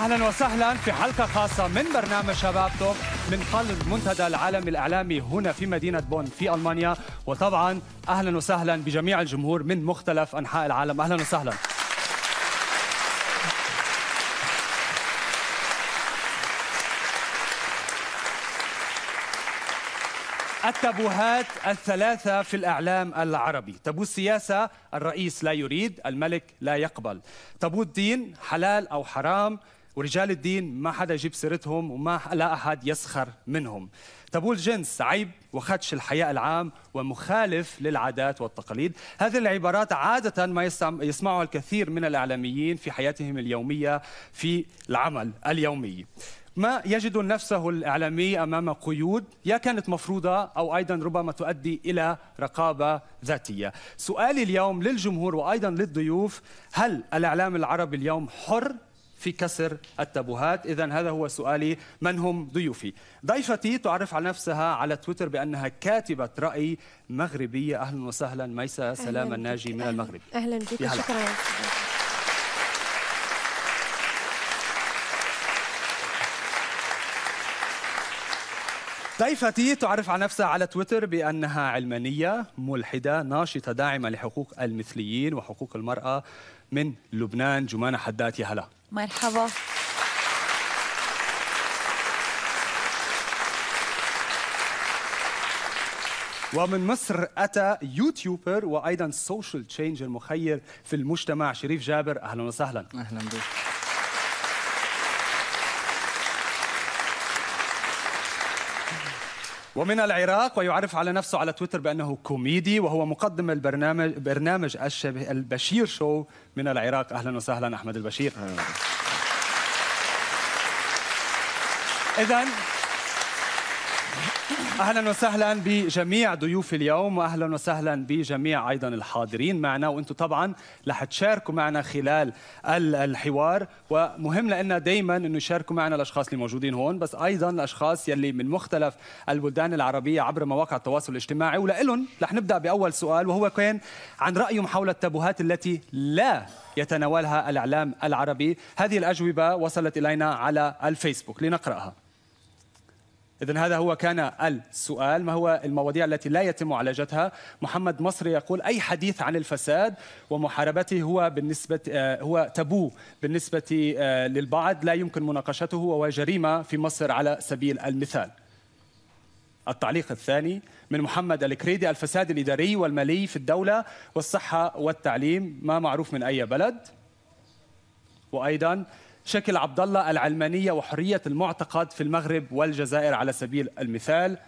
اهلا وسهلا في حلقه خاصه من برنامج شباب توب من قلب منتدى العالم الاعلامي هنا في مدينه بون في المانيا وطبعا اهلا وسهلا بجميع الجمهور من مختلف انحاء العالم اهلا وسهلا التابوهات الثلاثة في الإعلام العربي تابو السياسة الرئيس لا يريد الملك لا يقبل تابو الدين حلال أو حرام ورجال الدين ما حدا يجيب سيرتهم وما لا أحد يسخر منهم تبول الجنس عيب وخدش الحياء العام ومخالف للعادات والتقاليد هذه العبارات عادة ما يسمعها الكثير من الإعلاميين في حياتهم اليومية في العمل اليومي ما يجد نفسه الإعلامي أمام قيود يا كانت مفروضة أو أيضا ربما تؤدي إلى رقابة ذاتية سؤالي اليوم للجمهور وأيضا للضيوف هل الإعلام العربي اليوم حر في كسر التابوهات إذا هذا هو سؤالي من هم ضيوفي ضيفتي تعرف على نفسها على تويتر بأنها كاتبة رأي مغربية أهلا وسهلا ميسا سلام الناجي من المغرب أهلا بك شكرا ضيفتي تعرف عن نفسها على تويتر بأنها علمانية ملحدة ناشطة داعمة لحقوق المثليين وحقوق المرأة من لبنان جمانة حداد يا هلا مرحبا ومن مصر أتى يوتيوبر وأيضا سوشيال تشينجر مخير في المجتمع شريف جابر أهلا وسهلا أهلا بك ومن العراق ويعرف على نفسه على تويتر بأنه كوميدي وهو مقدم البرنامج برنامج الشبه البشير شو من العراق أهلا وسهلا أحمد البشير إذا اهلا وسهلا بجميع ضيوف اليوم واهلا وسهلا بجميع ايضا الحاضرين معنا وانتم طبعا رح تشاركوا معنا خلال الحوار ومهم لنا دائما انه يشاركوا معنا الاشخاص اللي موجودين هون بس ايضا الاشخاص يلي من مختلف البلدان العربيه عبر مواقع التواصل الاجتماعي ولهم رح نبدا باول سؤال وهو كان عن رايهم حول التابوهات التي لا يتناولها الاعلام العربي هذه الاجوبه وصلت الينا على الفيسبوك لنقراها إذا هذا هو كان السؤال ما هو المواضيع التي لا يتم معالجتها محمد مصري يقول أي حديث عن الفساد ومحاربته هو بالنسبة آه، هو تابو بالنسبة آه، للبعض لا يمكن مناقشته وهو جريمة في مصر على سبيل المثال التعليق الثاني من محمد الكريدي الفساد الإداري والمالي في الدولة والصحة والتعليم ما معروف من أي بلد وأيضا شكل عبد الله العلمانيه وحريه المعتقد في المغرب والجزائر على سبيل المثال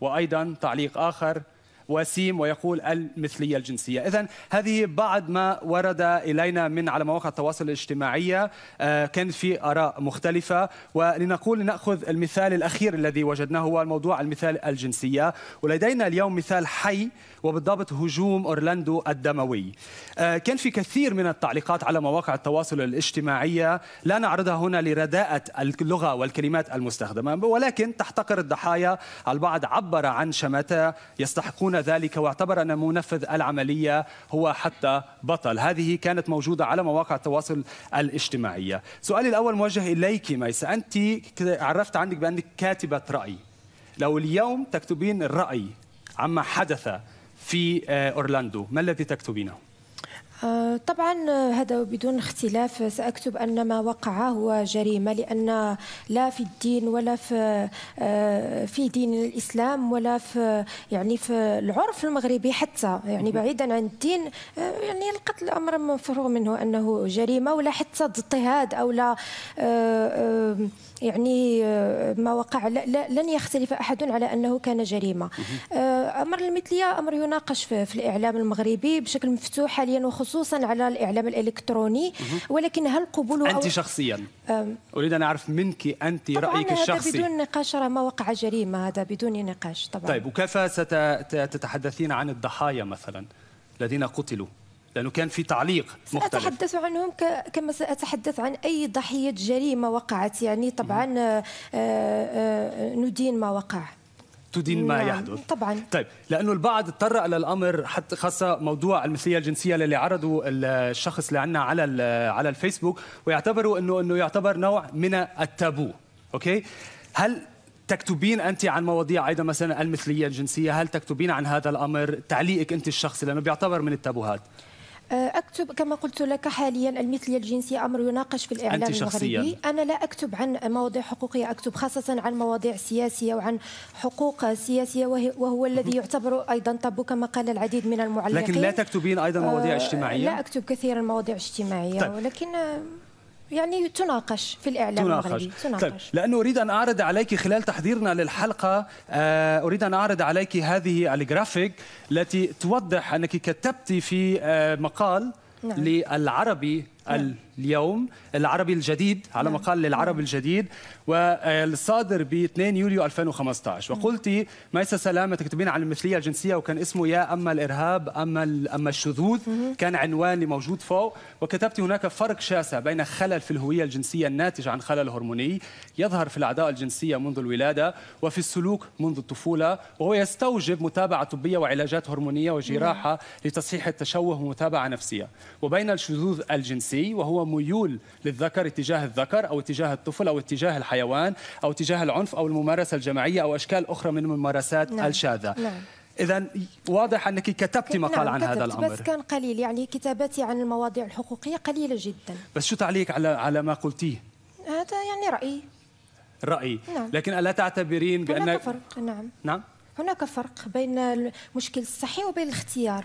وايضا تعليق اخر وسيم ويقول المثليه الجنسيه، اذا هذه بعض ما ورد الينا من على مواقع التواصل الاجتماعي آه، كان في اراء مختلفه ولنقول ناخذ المثال الاخير الذي وجدناه هو الموضوع المثال الجنسيه ولدينا اليوم مثال حي وبالضبط هجوم أورلاندو الدموي آه، كان في كثير من التعليقات على مواقع التواصل الاجتماعية لا نعرضها هنا لرداءة اللغة والكلمات المستخدمة ولكن تحتقر الضحايا البعض عبر عن شماتة يستحقون ذلك واعتبر أن منفذ العملية هو حتى بطل هذه كانت موجودة على مواقع التواصل الاجتماعية سؤالي الأول موجه إليك ميس أنت عرفت عنك بأنك كاتبة رأي لو اليوم تكتبين الرأي عما حدث في آه، أورلاندو ما الذي تكتبينه؟ آه، طبعا آه، هذا بدون اختلاف ساكتب ان ما وقع هو جريمه لان لا في الدين ولا في في دين الاسلام ولا في يعني في العرف المغربي حتى يعني بعيدا عن الدين يعني القتل امر مفروغ منه انه جريمه ولا حتى اضطهاد او لا يعني آه، ما وقع لن يختلف احد على انه كان جريمه آه، امر المثليه امر يناقش في الاعلام المغربي بشكل مفتوح حاليا وخصوصا على الاعلام الالكتروني ولكن هل قبول انت شخصيا اريد ان اعرف منك انت رايك الشخصي هذا بدون نقاش ما وقع جريمه هذا بدون نقاش طبعا طيب وكيف ستتحدثين عن الضحايا مثلا الذين قتلوا لانه كان في تعليق مختلف ساتحدث عنهم كما ساتحدث عن اي ضحيه جريمه وقعت يعني طبعا آه، آه، ندين ما وقع تدين ما نعم. يحدث طبعا طيب لانه البعض تطرق للامر حتى خاصه موضوع المثليه الجنسيه اللي عرضوا الشخص اللي عندنا على على الفيسبوك ويعتبروا انه انه يعتبر نوع من التابو اوكي هل تكتبين انت عن مواضيع ايضا مثلا المثليه الجنسيه هل تكتبين عن هذا الامر تعليقك انت الشخصي لانه بيعتبر من التابوهات أه، اكتب كما قلت لك حاليا المثليه الجنسيه امر يناقش في الاعلام أنت شخصياً. المغربي انا لا اكتب عن مواضيع حقوقيه اكتب خاصه عن مواضيع سياسيه وعن حقوق سياسيه وهو الذي يعتبر ايضا طابو كما قال العديد من المعلقين لكن لا تكتبين ايضا مواضيع أه، اجتماعيه لا اكتب كثيرا مواضيع اجتماعيه طيب. ولكن يعني تناقش في الإعلام تناقش. المغربي تناقش طيب. لأنه أريد أن أعرض عليك خلال تحضيرنا للحلقة آه، أريد أن أعرض عليك هذه الجرافيك التي توضح أنك كتبت في آه، مقال نعم. للعربي نعم. اليوم العربي الجديد على مقال نعم. للعرب نعم. الجديد والصادر ب 2 يوليو 2015 وقلت ميسا سلامة تكتبين عن المثلية الجنسية وكان اسمه يا أما الإرهاب أما أما الشذوذ كان عنواني موجود فوق وكتبت هناك فرق شاسع بين خلل في الهوية الجنسية الناتج عن خلل هرموني يظهر في الأعضاء الجنسية منذ الولادة وفي السلوك منذ الطفولة وهو يستوجب متابعة طبية وعلاجات هرمونية وجراحة لتصحيح التشوه ومتابعة نفسية وبين الشذوذ الجنسي الجنسي وهو ميول للذكر اتجاه الذكر او اتجاه الطفل او اتجاه الحيوان او اتجاه العنف او الممارسه الجماعيه او اشكال اخرى من الممارسات نعم. الشاذه نعم. اذا واضح انك كتبت نعم، مقال نعم عن كتبت هذا الامر بس كان قليل يعني كتاباتي عن المواضيع الحقوقيه قليله جدا بس شو تعليق على على ما قلتيه هذا يعني رايي رايي نعم. لكن الا تعتبرين بان هناك فرق نعم نعم هناك فرق بين المشكل الصحي وبين الاختيار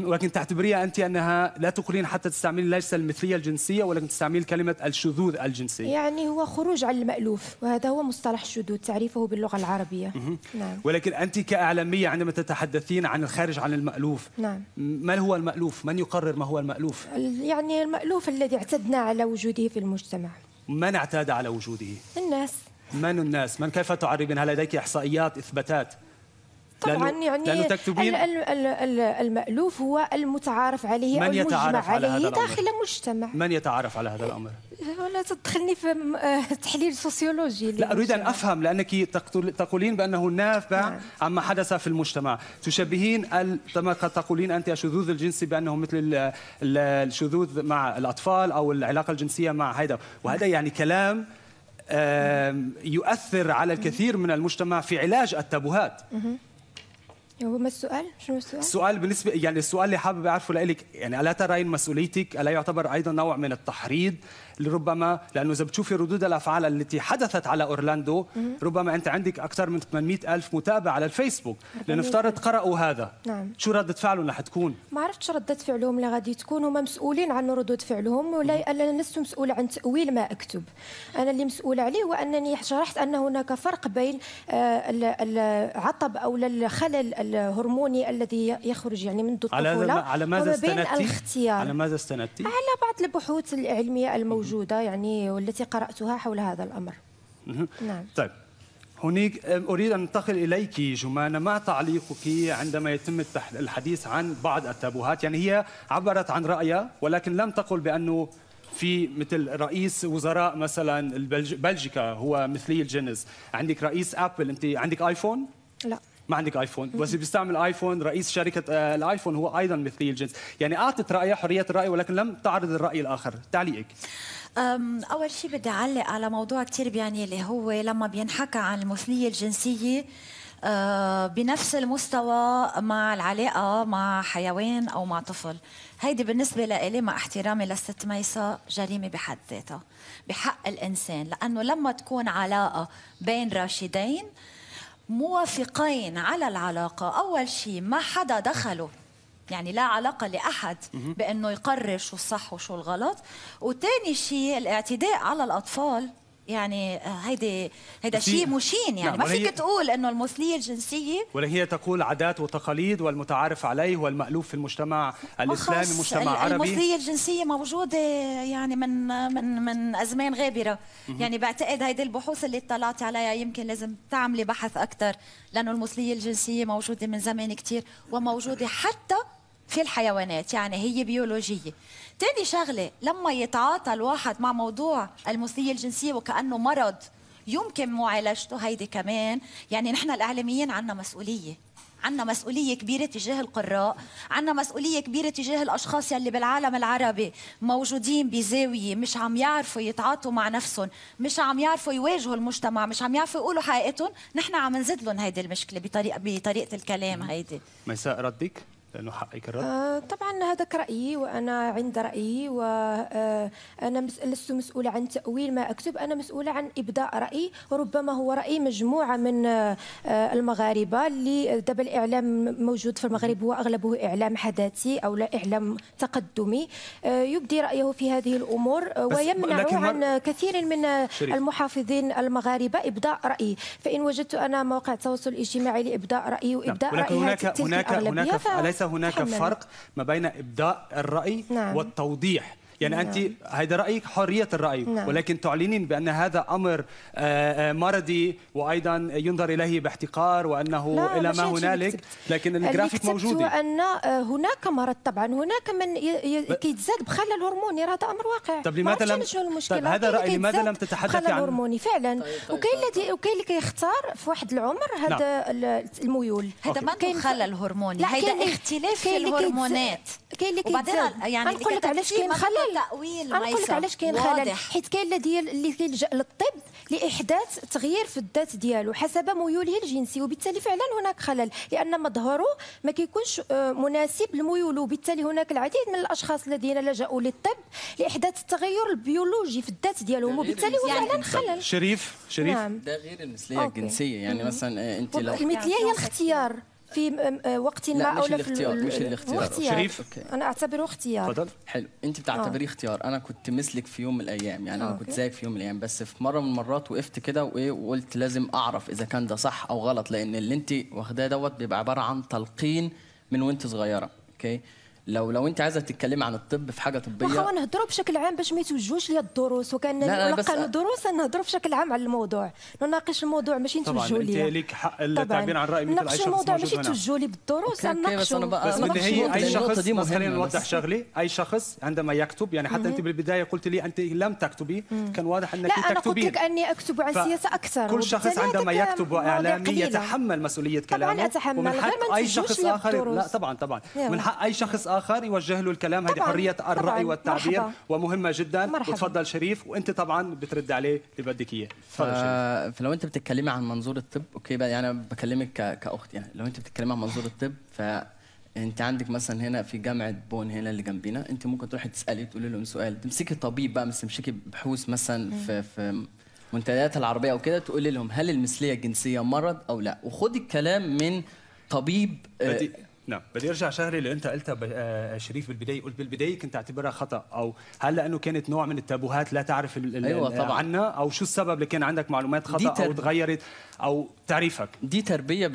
ولكن تعتبريها انت انها لا تقولين حتى تستعملين ليس المثليه الجنسيه ولكن تستعملين كلمه الشذوذ الجنسي. يعني هو خروج عن المالوف وهذا هو مصطلح الشذوذ تعريفه باللغه العربيه. نعم. ولكن انت كاعلاميه عندما تتحدثين عن الخارج عن المالوف. نعم. ما هو المالوف؟ من يقرر ما هو المالوف؟ يعني المالوف الذي اعتدنا على وجوده في المجتمع. من اعتاد على وجوده؟ الناس. من الناس؟ من كيف تعربين؟ هل لديك احصائيات اثباتات؟ طبعا يعني لأنه تكتبين المألوف هو المتعارف عليه من يتعارف على هذا الأمر؟ مجتمع من يتعارف على هذا الأمر؟ ولا تدخلني في آه، تحليل سوسيولوجي لا أريد أن أفهم لأنك تقولين بأنه نافع نعم. عما حدث في المجتمع تشبهين كما تقولين أنت الشذوذ الجنسي بأنه مثل الشذوذ مع الأطفال أو العلاقة الجنسية مع هذا وهذا يعني كلام يؤثر على الكثير من المجتمع في علاج التابوهات هو ما السؤال؟ شو السؤال؟ السؤال بالنسبة يعني السؤال اللي حابب أعرفه لإلك يعني ألا ترين مسؤوليتك ألا يعتبر أيضا نوع من التحريض لربما لانه اذا بتشوفي ردود الافعال التي حدثت على اورلاندو ربما انت عندك اكثر من 800 الف متابع على الفيسبوك لنفترض قرأوا هذا نعم. شو ردة فعلهم رح تكون ما عرفت شو ردة فعلهم اللي غادي تكون هما مسؤولين عن ردود فعلهم ولا انا لست مسؤولة عن تأويل ما اكتب انا اللي مسؤولة عليه هو انني شرحت ان هناك فرق بين آه، العطب او الخلل الهرموني الذي يخرج يعني منذ الطفولة على ماذا استندتي على ماذا استندتي على بعض البحوث العلمية الموجودة موجودة يعني والتي قرأتها حول هذا الأمر نعم طيب هناك اريد ان انتقل اليك جمانه ما تعليقك عندما يتم الحديث عن بعض التابوهات يعني هي عبرت عن رايها ولكن لم تقل بانه في مثل رئيس وزراء مثلا بلجيكا هو مثلي الجنس عندك رئيس ابل انت عندك ايفون لا ما عندك ايفون بس بيستعمل ايفون رئيس شركه آه، الايفون هو ايضا مثلي الجنس يعني اعطت رايها حريه الراي ولكن لم تعرض الراي الاخر تعليقك أول شيء بدي أعلق على موضوع كتير بيعني اللي هو لما بينحكى عن المثلية الجنسية أه، بنفس المستوى مع العلاقة مع حيوان أو مع طفل هيدي بالنسبة لإلي مع احترامي للست ميسا جريمة بحد ذاتها بحق الإنسان لأنه لما تكون علاقة بين راشدين موافقين على العلاقة أول شيء ما حدا دخله يعني لا علاقة لأحد بأنه يقرر شو الصح وشو الغلط وثاني شيء الاعتداء على الأطفال يعني آه، هيدي هيدا شيء مشين يعني نعم، ما فيك تقول انه المثليه الجنسيه ولا هي تقول عادات وتقاليد والمتعارف عليه والمألوف في المجتمع الاسلامي آه، مجتمع عربي المثليه الجنسيه موجوده يعني من من من ازمان غابره يعني بعتقد هيدي البحوث اللي اطلعت عليها يمكن لازم تعملي بحث اكثر لانه المثليه الجنسيه موجوده من زمان كثير وموجوده حتى في الحيوانات يعني هي بيولوجية تاني شغلة لما يتعاطى الواحد مع موضوع المثلية الجنسية وكأنه مرض يمكن معالجته هيدي كمان يعني نحن الإعلاميين عنا مسؤولية عنا مسؤولية كبيرة تجاه القراء عنا مسؤولية كبيرة تجاه الأشخاص يلي بالعالم العربي موجودين بزاوية مش عم يعرفوا يتعاطوا مع نفسهم مش عم يعرفوا يواجهوا المجتمع مش عم يعرفوا يقولوا حقيقتهم نحن عم نزيد لهم هيدي المشكلة بطريقة بطريقة الكلام هيدي ميساء ردك لأنه حقك الرد آه طبعا هذاك رأيي وأنا عند رأيي وأنا آه، مس... لست مسؤولة عن تأويل ما أكتب أنا مسؤولة عن إبداء رأي ربما هو رأي مجموعة من آه، آه، المغاربة اللي دابا الإعلام موجود في المغرب هو أغلبه إعلام حداثي أو لا إعلام تقدمي يبدي رأيه في هذه الأمور ويمنع عن كثير من شريف. المحافظين المغاربة إبداء رأي فإن وجدت أنا موقع التواصل الاجتماعي لإبداء رأيي وإبداء نعم. رأي هناك هناك هناك أليس ليس هناك فرق ما بين ابداء الراي نعم. والتوضيح يعني نعم. انت هذا رايك حريه الراي نعم. ولكن تعلنين بان هذا امر آه، آه، مرضي وايضا ينظر اليه باحتقار وانه الى ما هنالك لكن الجرافيك موجود ان آه، هناك مرض طبعا هناك من كيتزاد بخلل هرموني راه هذا امر واقع طب لماذا لم طب هذا رايي لماذا لم تتحدث عن خلل هرموني فعلا طيب، طيب، وكاين طيب. الذي وكاين اللي كيختار في واحد العمر هذا نعم. الميول هذا ما كاين خلل هرموني هذا اختلاف في الهرمونات كاين اللي كيتزاد يعني نقول لك علاش كاين خلل تأويل انا نقول لك علاش كاين خلل حيت كاين اللي ديال اللي كيلجا للطب لاحداث تغيير في الذات ديالو حسب ميوله الجنسي وبالتالي فعلا هناك خلل لان مظهره ما كيكونش آه، مناسب لميوله وبالتالي هناك العديد من الاشخاص الذين لجأوا للطب لاحداث التغير البيولوجي في الذات ديالهم وبالتالي هو فعلا خلل شريف شريف نعم. ده غير المثليه الجنسيه يعني مثلا آه، انت لو المثليه هي الاختيار في آه، وقت ما او لا في الاختيار مش الاختيار شريف انا اعتبره اختيار تفضل حلو انت بتعتبريه آه. اختيار انا كنت مثلك في يوم من الايام يعني انا آه، كنت زيك في يوم من الايام بس في مره من المرات وقفت كده وايه وقلت لازم اعرف اذا كان ده صح او غلط لان اللي انت واخداه دوت بيبقى عباره عن تلقين من وانت صغيره اوكي لو لو انت عايزه تتكلمي عن الطب في حاجه طبيه واخا نهضروا بشكل عام باش ما يتوجوش ليا الدروس وكان نلقى دروس نهضروا بشكل عام على الموضوع نناقش الموضوع ماشي نتوجهوا ليا طبعا انت ليك حق التعبير عن الراي مثل عائشه الموضوع ماشي توجهوا لي بالدروس نناقشوا بس, بقى بس بالنهايه اي شخص بس خلينا نوضح شغلي اي شخص عندما يكتب يعني حتى انت بالبدايه قلت لي انت لم تكتبي كان واضح انك تكتبين لا انا قلت لك اني اكتب عن سياسه اكثر كل شخص عندما يكتب اعلامي يتحمل مسؤوليه كلامه طبعا اتحمل غير ما اي شخص اخر لا طبعا طبعا من حق اي شخص اخر يوجه له الكلام هذه حريه الراي والتعبير مرحبا. ومهمه جدا مرحبا. وتفضل شريف وانت طبعا بترد عليه اللي بدك اياه تفضل شريف فلو انت بتتكلمي عن منظور الطب اوكي بقى يعني انا بكلمك كاخت يعني لو انت بتتكلمي عن منظور الطب ف انت عندك مثلا هنا في جامعه بون هنا اللي جنبينا انت ممكن تروحي تسالي تقولي لهم سؤال تمسكي طبيب بقى مش تمسكي بحوث مثلا في في منتديات العربيه او كده تقولي لهم هل المثليه الجنسيه مرض او لا وخدي الكلام من طبيب آه، بدي نعم بدي ارجع شهري اللي انت قلتها آه، شريف بالبدايه قلت بالبدايه كنت اعتبرها خطا او هل لانه كانت نوع من التابوهات لا تعرف ال أيوة طبعا. عنا او شو السبب اللي كان عندك معلومات خطا تر... او تغيرت او تعريفك دي تربيه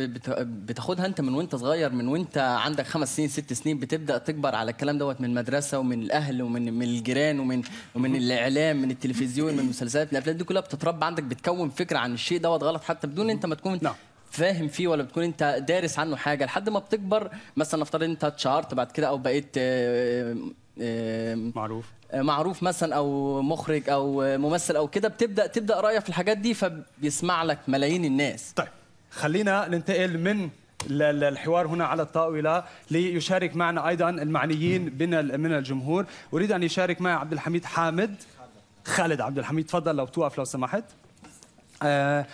بتاخدها انت من وانت صغير من وانت عندك خمس سنين ست سنين بتبدا تكبر على الكلام دوت من المدرسه ومن الاهل ومن من الجيران ومن ومن الاعلام من التلفزيون من المسلسلات من الافلام دي كلها بتتربى عندك بتكون فكره عن الشيء دوت غلط حتى بدون انت ما تكون نعم. فاهم فيه ولا بتكون انت دارس عنه حاجه لحد ما بتكبر مثلا نفترض انت اتشهرت بعد كده او بقيت آه، آه، معروف آه، معروف مثلا او مخرج او ممثل او كده بتبدا تبدا رايك في الحاجات دي فبيسمع لك ملايين الناس طيب خلينا ننتقل من الحوار هنا على الطاولة ليشارك معنا أيضا المعنيين من الجمهور أريد أن يشارك معي عبد الحميد حامد خالد عبد الحميد تفضل لو توقف لو سمحت آه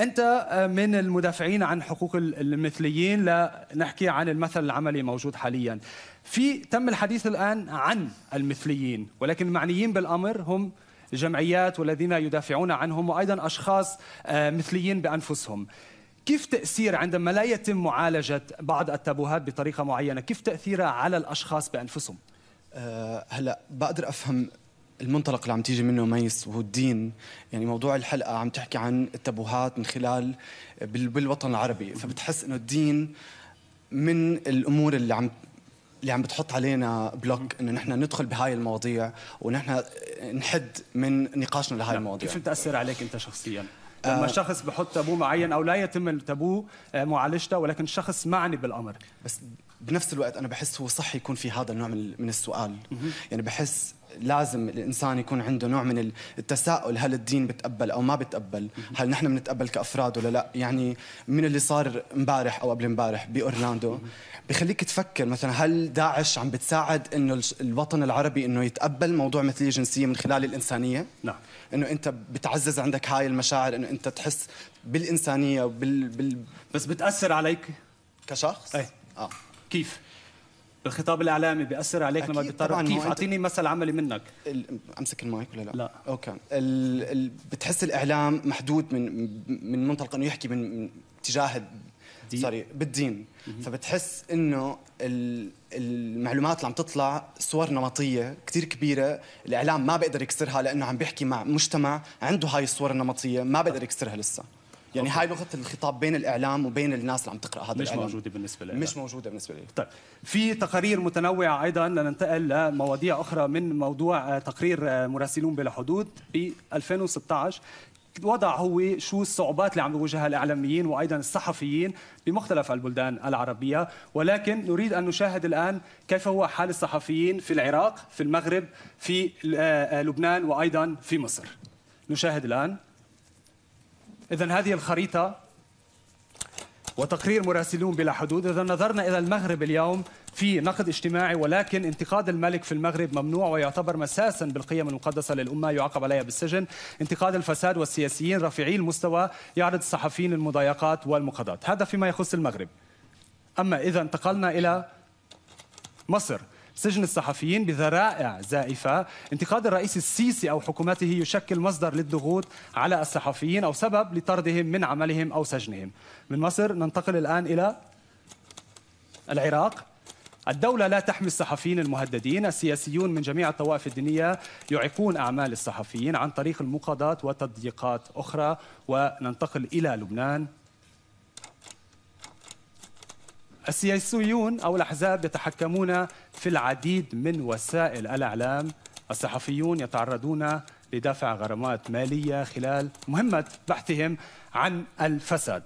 انت آه، من المدافعين عن حقوق المثليين لنحكي عن المثل العملي موجود حاليا في تم الحديث الان عن المثليين ولكن المعنيين بالامر هم جمعيات والذين يدافعون عنهم وايضا اشخاص آه، مثليين بانفسهم كيف تأثير عندما لا يتم معالجة بعض التابوهات بطريقة معينة كيف تأثيرها على الأشخاص بأنفسهم؟ آه، هلا بقدر افهم المنطلق اللي عم تيجي منه ميس وهو الدين يعني موضوع الحلقه عم تحكي عن التبوهات من خلال بالوطن العربي فبتحس انه الدين من الامور اللي عم اللي عم بتحط علينا بلوك انه نحن ندخل بهاي المواضيع ونحن نحد من نقاشنا لهاي نعم. المواضيع كيف بتاثر عليك انت شخصيا؟ آه. لما شخص بحط تابو معين او لا يتم التابو آه، معالجته ولكن شخص معني بالامر بس بنفس الوقت انا بحس هو صح يكون في هذا النوع من السؤال يعني بحس لازم الانسان يكون عنده نوع من التساؤل هل الدين بتقبل او ما بتقبل هل نحن بنتقبل كافراد ولا لا يعني من اللي صار امبارح او قبل امبارح باورلاندو بخليك تفكر مثلا هل داعش عم بتساعد انه الوطن العربي انه يتقبل موضوع مثل الجنسيه من خلال الانسانيه نعم انه انت بتعزز عندك هاي المشاعر انه انت تحس بالانسانيه وبال بال... بس بتاثر عليك كشخص ايه اه كيف؟ الخطاب الاعلامي بياثر عليك لما بتطرق كيف اعطيني مثل عملي منك امسك المايك ولا لا؟ لا اوكي ال... ال... بتحس الاعلام محدود من من منطلق انه يحكي من, من تجاه سوري بالدين مم. فبتحس انه المعلومات اللي عم تطلع صور نمطيه كثير كبيره الاعلام ما بيقدر يكسرها لانه عم بيحكي مع مجتمع عنده هاي الصور النمطيه ما بيقدر آه. يكسرها لسه يعني أوكي. هاي لغه الخطاب بين الاعلام وبين الناس اللي عم تقرا هذا مش الإعلام. موجوده بالنسبه لي مش موجوده بالنسبه لي طيب في تقارير متنوعه ايضا لننتقل لمواضيع اخرى من موضوع آه، تقرير آه، مراسلون بلا حدود ب 2016 وضع هو شو الصعوبات اللي عم يواجهها الاعلاميين وايضا الصحفيين بمختلف البلدان العربيه ولكن نريد ان نشاهد الان كيف هو حال الصحفيين في العراق في المغرب في آه، لبنان وايضا في مصر نشاهد الان إذا هذه الخريطة وتقرير مراسلون بلا حدود إذا نظرنا إلى المغرب اليوم في نقد اجتماعي ولكن انتقاد الملك في المغرب ممنوع ويعتبر مساسا بالقيم المقدسة للأمة يعاقب عليها بالسجن انتقاد الفساد والسياسيين رفيعي المستوى يعرض الصحفيين المضايقات والمقاضات هذا فيما يخص المغرب أما إذا انتقلنا إلى مصر سجن الصحفيين بذرائع زائفة انتقاد الرئيس السيسي أو حكومته يشكل مصدر للضغوط على الصحفيين أو سبب لطردهم من عملهم أو سجنهم من مصر ننتقل الآن إلى العراق الدولة لا تحمي الصحفيين المهددين السياسيون من جميع الطوائف الدينية يعيقون أعمال الصحفيين عن طريق المقاضاة وتضييقات أخرى وننتقل إلى لبنان السياسيون أو الأحزاب يتحكمون في العديد من وسائل الإعلام الصحفيون يتعرضون لدفع غرامات مالية خلال مهمة بحثهم عن الفساد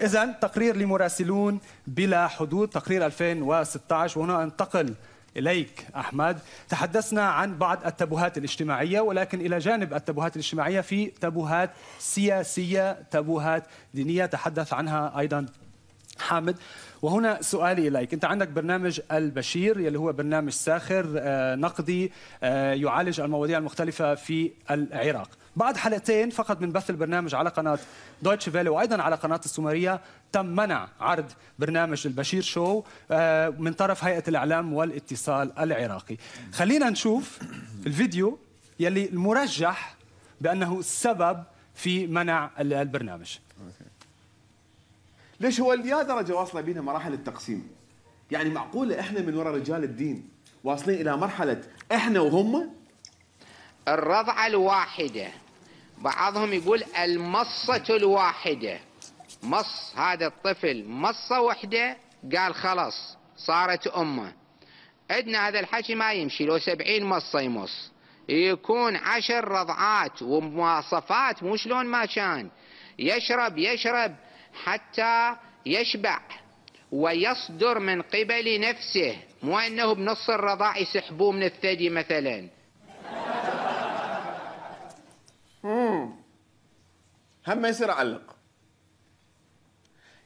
إذا تقرير لمراسلون بلا حدود تقرير 2016 وهنا أنتقل إليك أحمد تحدثنا عن بعض التبوهات الاجتماعية ولكن إلى جانب التبوهات الاجتماعية في تبوهات سياسية تبوهات دينية تحدث عنها أيضا حامد وهنا سؤالي اليك انت عندك برنامج البشير يلي هو برنامج ساخر آه، نقدي آه، يعالج المواضيع المختلفه في العراق بعد حلقتين فقط من بث البرنامج على قناه دويتش فيلي وايضا على قناه السومريه تم منع عرض برنامج البشير شو آه، من طرف هيئه الاعلام والاتصال العراقي خلينا نشوف الفيديو يلي المرجح بانه السبب في منع البرنامج ليش هو ليا درجه واصله بينا مراحل التقسيم يعني معقوله احنا من وراء رجال الدين واصلين الى مرحله احنا وهم الرضعه الواحده بعضهم يقول المصه الواحده مص هذا الطفل مصه وحده قال خلاص صارت امه عندنا هذا الحكي ما يمشي لو سبعين مصة يمص يكون عشر رضعات ومواصفات مو شلون ما كان يشرب يشرب حتى يشبع ويصدر من قبل نفسه مو أنه بنص الرضاع يسحبوه من الثدي مثلا هم ما يصير أعلق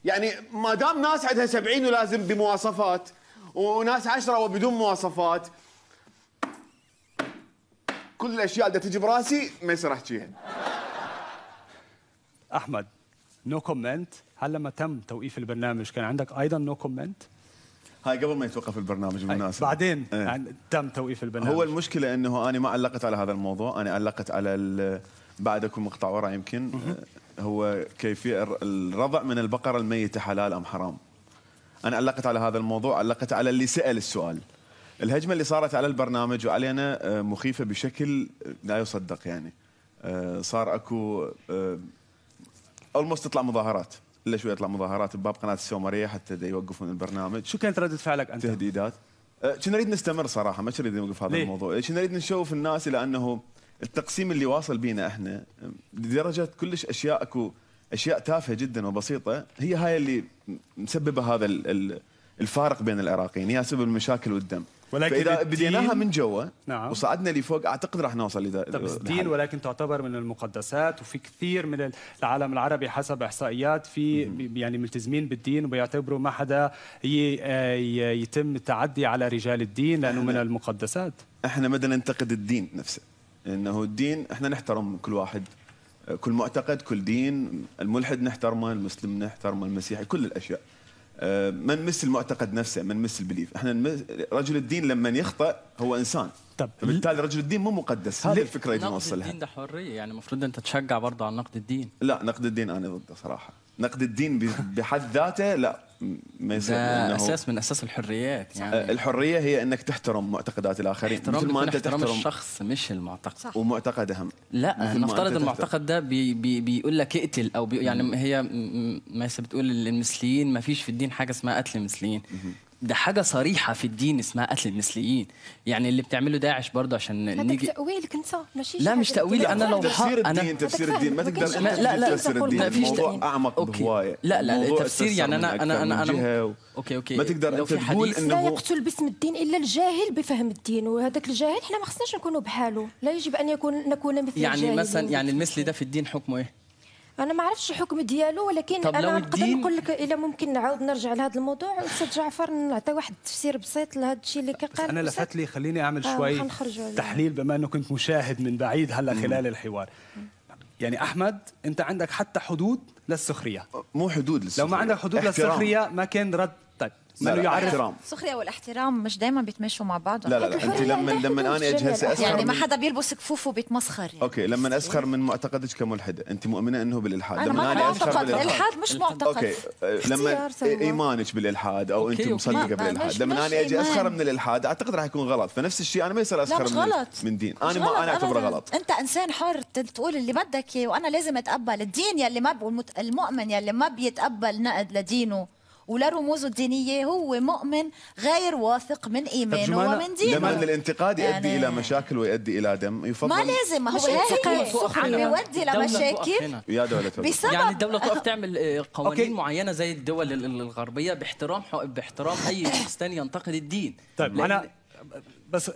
يعني ما دام ناس عندها 70 ولازم بمواصفات وناس 10 وبدون مواصفات كل الاشياء اللي تجي براسي ما يصير احكيها احمد نو كومنت هل لما تم توقيف البرنامج كان عندك ايضا نو كومنت هاي قبل ما يتوقف البرنامج بالمناسبة بعدين ايه. تم توقيف البرنامج هو المشكلة انه انا ما علقت على هذا الموضوع انا علقت على بعد اكو مقطع ورا يمكن إيه، هو كيفية الرضع من البقرة الميتة حلال ام حرام انا علقت على هذا الموضوع علقت على اللي سأل السؤال الهجمة اللي صارت على البرنامج وعلينا إيه، مخيفة بشكل لا يصدق يعني إيه، صار اكو اولموست تطلع مظاهرات الا شويه يطلع مظاهرات بباب قناه السومريه حتى يوقفون البرنامج شو كانت رده فعلك انت؟ تهديدات كنا أه، نريد نستمر صراحه ما نريد نوقف هذا ليه؟ الموضوع كنا نريد نشوف الناس الى انه التقسيم اللي واصل بينا احنا لدرجه كلش اشياء اكو اشياء تافهه جدا وبسيطه هي هاي اللي مسببه هذا الفارق بين العراقيين هي سبب المشاكل والدم ولكن فاذا بديناها من جوا نعم. وصعدنا لفوق اعتقد رح نوصل لذا طب الدين ولكن تعتبر من المقدسات وفي كثير من العالم العربي حسب احصائيات في يعني ملتزمين بالدين وبيعتبروا ما حدا آه، يتم التعدي على رجال الدين لانه من المقدسات احنا بدنا ننتقد الدين نفسه انه الدين احنا نحترم كل واحد آه، كل معتقد كل دين الملحد نحترمه المسلم نحترمه المسيحي كل الاشياء آه، ما نمس المعتقد نفسه ما نمس البليف احنا رجل الدين لما يخطا هو انسان طب فبالتالي رجل الدين مو مقدس هذه الفكره اللي نوصلها نقد الدين ده حريه يعني المفروض انت تشجع برضه على نقد الدين لا نقد الدين انا ضده صراحه نقد الدين بحد ذاته لا ما يصير ده اساس من اساس الحريات يعني الحريه هي انك تحترم معتقدات الاخرين احترام مثل ما انت تحترم الشخص مش المعتقد صح. ومعتقد لا نفترض المعتقد ده بي بي بيقول لك اقتل او بي يعني هي ما بتقول للمثليين ما فيش في الدين حاجه اسمها قتل المثليين ده حاجة صريحة في الدين اسمها قتل المثليين يعني اللي بتعمله داعش برضه عشان نيجي تأويل كنت ماشي لا مش تأويل أنا لو تفسير الدين تفسير الدين ما تقدر لا لا لا تفسير الدين موضوع أعمق بهواية لا لا التفسير يعني أنا أنا أنا أنا أوكي أوكي ما تقدر أنت تقول إنه لا يقتل باسم الدين إلا الجاهل بفهم الدين وهذاك الجاهل إحنا ما خصناش نكونوا بحاله لا يجب أن يكون نكون مثل يعني مثلا يعني المثلي ده في الدين حكمه إيه؟ انا ما عرفتش الحكم ديالو ولكن انا نقدر نقول لك الا ممكن نعاود نرجع لهذا الموضوع استاذ جعفر نعطي واحد التفسير بسيط لهذا الشيء اللي كقال انا لفت لي خليني اعمل آه، شوي تحليل بما انه كنت مشاهد من بعيد هلا خلال الحوار يعني احمد انت عندك حتى حدود للسخريه مو حدود للسخريه لو ما عندك حدود للسخريه ما كان رد ما له يعرف السخريه والاحترام مش دائما بيتمشوا مع بعض لا لا, لا. انت لما لما انا اجي هسه اسخر يعني ما حدا بيلبس كفوفه بيتمسخر يعني. اوكي لما اسخر من معتقدك كملحده انت مؤمنه انه بالالحاد أنا لما انا اسخر بالالحاد الالحاد مش معتقد اوكي أه، لما إيه، ايمانك بالالحاد او انت مصدقه بالالحاد لما انا اجي اسخر من الالحاد اعتقد راح يكون غلط فنفس الشيء انا ما يصير اسخر من غلط. من دين انا ما انا اعتبره غلط انت انسان حر تقول اللي بدك اياه وانا لازم اتقبل الدين يلي ما المؤمن يلي ما بيتقبل نقد لدينه ولا رموزه الدينيه هو مؤمن غير واثق من ايمانه ومن دينه لما الانتقاد يعني يؤدي يعني... الى مشاكل ويؤدي الى دم يفضل ما لازم ما هو هيك عم يودي لمشاكل يا دوله بسبب يعني الدوله تقف تعمل آه، قوانين معينه زي الدول الغربيه باحترام باحترام اي فلسطيني ينتقد الدين طيب انا آه، آه، بس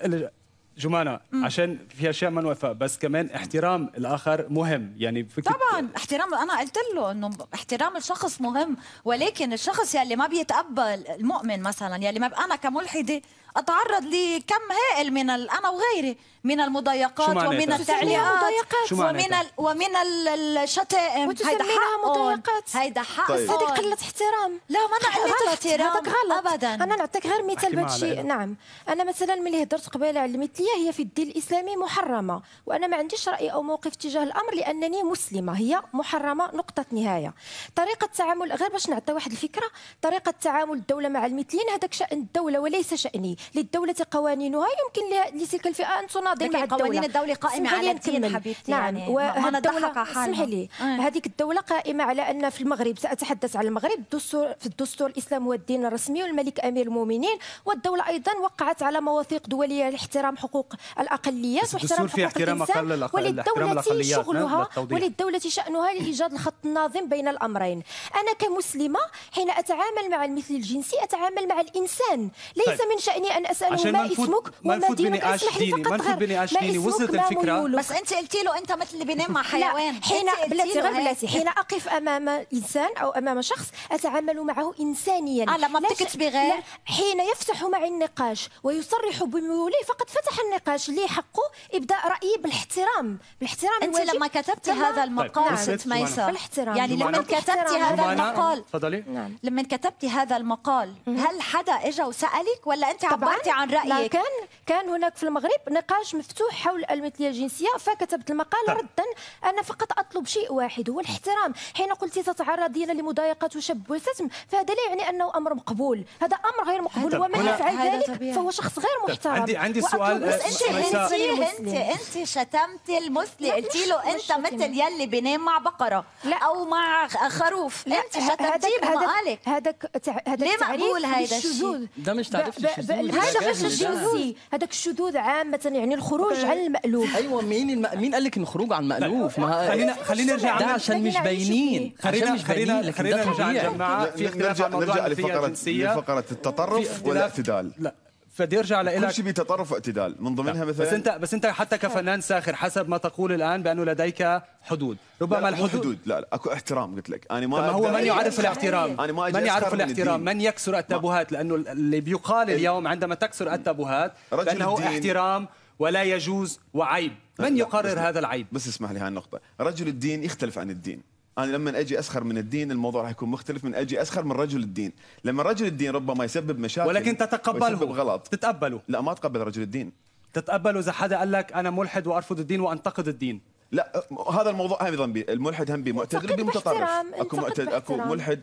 جمانة عشان في اشياء ما نوفق بس كمان احترام الاخر مهم يعني فكرة طبعا احترام انا قلت له انه احترام الشخص مهم ولكن الشخص يلي ما بيتقبل المؤمن مثلا يلي ما انا كملحده اتعرض لكم هائل من انا وغيري من المضايقات ومن التعليقات ومن ال... ومن الشتائم هيدا حق مضايقات هيدا حق طيب. هذه قله احترام لا ما انا قله احترام غلط ابدا انا نعطيك غير مثال بهذا نعم انا مثلا ملي هضرت قبيله على المثليه هي في الدين الاسلامي محرمه وانا ما عنديش راي او موقف تجاه الامر لانني مسلمه هي محرمه نقطه نهايه طريقه التعامل غير باش نعطي واحد الفكره طريقه تعامل الدوله مع المثليين هذاك شان الدوله وليس شاني للدولة قوانينها يمكن لتلك الفئة أن تناضل مع الدولة قوانين الدولة قائمة على الدين حبيبتي نعم يعني وهالدولة اسمحي لي هذيك الدولة قائمة على أن في المغرب سأتحدث عن المغرب الدستور في الدستور الإسلام والدين الرسمي والملك أمير المؤمنين والدولة أيضا وقعت على مواثيق دولية لاحترام حقوق الأقليات واحترام حقوق الإنسان وللدولة نعم، شغلها وللدولة شأنها لإيجاد الخط الناظم بين الأمرين أنا كمسلمة حين أتعامل مع المثل الجنسي أتعامل مع الإنسان ليس طيب. من شأني أن أسأله عشان ما اسمك وما دينك اسمح لي فقط نفوت بني عاشديني وصلت الفكرة بس أنت قلتي له أنت مثل اللي بينام مع حيوان حين بلاتي غير بلاتي حين أقف أمام إنسان أو أمام شخص أتعامل معه إنسانيا انا ما بتكتبي غير حين يفتح معي النقاش ويصرح بميوله فقد فتح النقاش لي حقه ابداء رايي بالاحترام بالاحترام انت لما كتبتي هذا المقال ست طيب. ميساء بالاحترام يعني لما كتبتي هذا المقال تفضلي نعم. لما كتبتي هذا المقال هل حدا اجى وسالك ولا انت عم عبرتي عن رايك كان كان هناك في المغرب نقاش مفتوح حول المثليه الجنسيه فكتبت المقال طيب. ردا انا فقط اطلب شيء واحد هو الاحترام حين قلتي تتعرضين لمضايقات شاب وستم فهذا لا يعني انه امر مقبول هذا امر غير مقبول ومن يفعل ذلك فهو شخص غير طيب، محترم عندي عندي سؤال انت انت انت شتمتي المسلم قلتي له انت مثل يلي بينام مع بقره لا او مع خروف انت شتمتيه بمقالك هذاك هذاك تعريف ليه مقبول هذا الشذوذ ده مش تعريف الشذوذ هذا غير الجنسي هذاك الشذوذ عامه يعني الخروج عن المألوف ايوه مين مين قال لك نخرج عن المالوف ما خلينا خلينا نرجع ده عشان مش باينين خلينا خلينا خلينا نرجع الجماعه في اختلاف نرجع لفقره لفقره التطرف والاعتدال لا فدي يرجع لك كل شيء بتطرف واعتدال من ضمنها مثلا بس انت بس انت حتى كفنان ساخر حسب ما تقول الان بانه لديك حدود ربما لا الحدود حدود لا, لا اكو احترام قلت لك انا ما ما طيب، هو من يعرف الاحترام أنا ما من يعرف الاحترام من, من يكسر التابوهات لانه اللي بيقال إيه. اليوم عندما تكسر إيه. التابوهات بانه احترام ولا يجوز وعيب من يقرر هذا العيب بس اسمح لي هاي النقطه رجل الدين يختلف عن الدين انا لما اجي اسخر من الدين الموضوع راح يكون مختلف من اجي اسخر من رجل الدين لما رجل الدين ربما يسبب مشاكل ولكن تتقبله غلط تتقبله لا ما اتقبل رجل الدين تتقبله اذا حدا قال لك انا ملحد وارفض الدين وانتقد الدين لا هذا الموضوع ايضا الملحد هم بمعتدل بمتطرف اكو معتد اكو ملحد